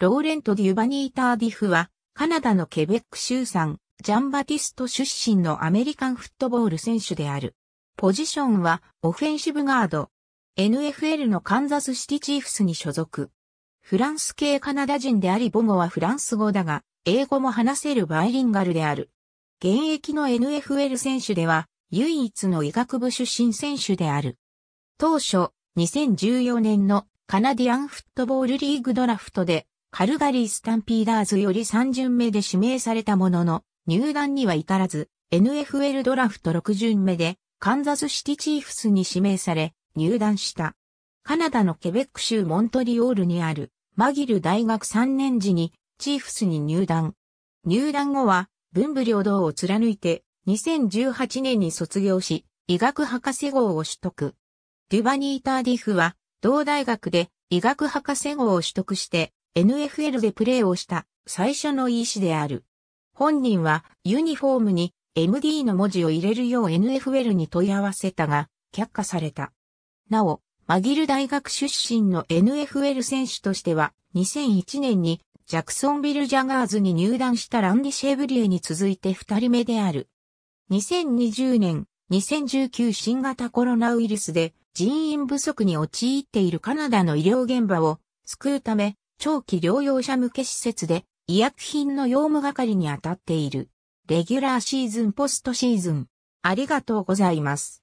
ローレント・デュバニーター・ディフは、カナダのケベック州産、ジャンバティスト出身のアメリカンフットボール選手である。ポジションは、オフェンシブガード。NFL のカンザスシティチーフスに所属。フランス系カナダ人であり母語はフランス語だが、英語も話せるバイリンガルである。現役の NFL 選手では、唯一の医学部出身選手である。当初、2014年のカナディアンフットボールリーグドラフトでカルガリースタンピーダーズより3巡目で指名されたものの、入団には至らず、NFL ドラフト6巡目で、カンザスシティチーフスに指名され、入団した。カナダのケベック州モントリオールにある、マギル大学3年時に、チーフスに入団。入団後は、文武両道を貫いて、2018年に卒業し、医学博士号を取得。デュバニー・ターディフは、同大学で医学博士号を取得して、NFL でプレーをした最初の医師である。本人はユニフォームに MD の文字を入れるよう NFL に問い合わせたが、却下された。なお、マギル大学出身の NFL 選手としては、2001年にジャクソンビル・ジャガーズに入団したランディ・シェブリエに続いて二人目である。2020年、2019新型コロナウイルスで人員不足に陥っているカナダの医療現場を救うため、長期療養者向け施設で医薬品の用務係に当たっている。レギュラーシーズンポストシーズン。ありがとうございます。